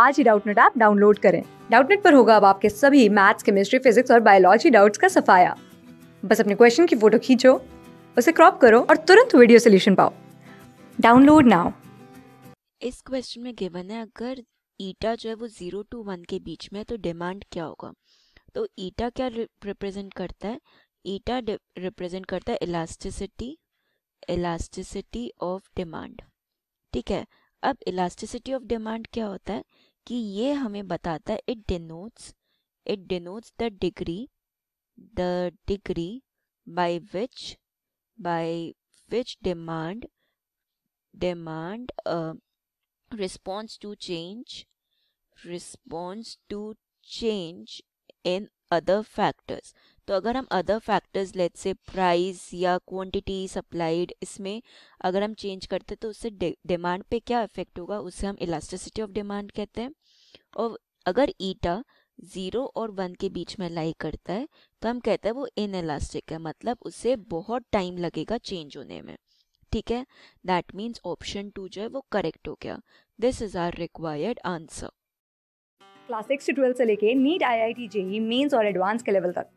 आज ही Doubtnut app download करें डाउटनेट पर होगा अब आपके सभी मैथ्स केमिस्ट्री फिजिक्स और बायोलॉजी डाउट्स का सफाया बस अपने क्वेश्चन की फोटो खींचो उसे क्रॉप करो और तुरंत वीडियो सोल्यूशन पाओ डाउनलोड नाउ इस क्वेश्चन में गिवन है अगर ईटा जो है वो जीरो टू वन के बीच में है तो डिमांड क्या होगा तो ईटा क्या रिप्रेजेंट करता है ईटा रिप्रेजेंट करता है इलास्टिसिटी इलास्टिसिटी ऑफ डिमांड ठीक है अब इलास्टिसिटी ऑफ डिमांड क्या होता है कि ये हमें बताता है it denotes it denotes the degree the degree by which by which demand demand response to change response to change in other factors तो अगर हम other factors let say price या क्वांटिटी सप्लाइड इसमें अगर हम चेंज करते तो उससे डिमांड पे क्या इफेक्ट होगा उसे हम इलास्टिसिटी ऑफ डिमांड कहते हैं और अगर ईटा ज़ीरो और वन के बीच में लाई करता है तो हम कहते हैं वो इनएलास्टिक है मतलब उसे बहुत टाइम लगेगा चेंज होने में ठीक है दैट मीन्स ऑप्शन टू जो है वो करेक्ट हो गया this is our required answer class six से ट्वेल्व से लेके NEET I I T J mains और एडवांस के लेवल तक